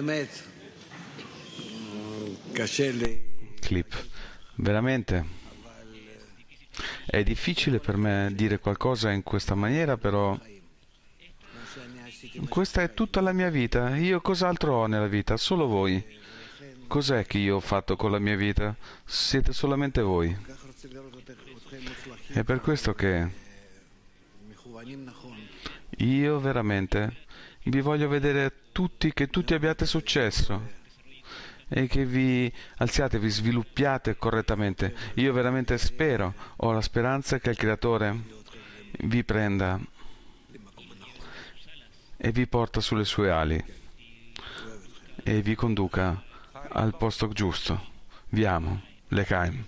Mm, Clip. Veramente è difficile per me dire qualcosa in questa maniera, però questa è tutta la mia vita. Io cos'altro ho nella vita? Solo voi. Cos'è che io ho fatto con la mia vita? Siete solamente voi. È per questo che io veramente vi voglio vedere tutti che tutti abbiate successo e che vi alziate, vi sviluppiate correttamente. Io veramente spero, ho la speranza che il Creatore vi prenda e vi porta sulle sue ali e vi conduca al posto giusto. Vi amo, le Lecaim.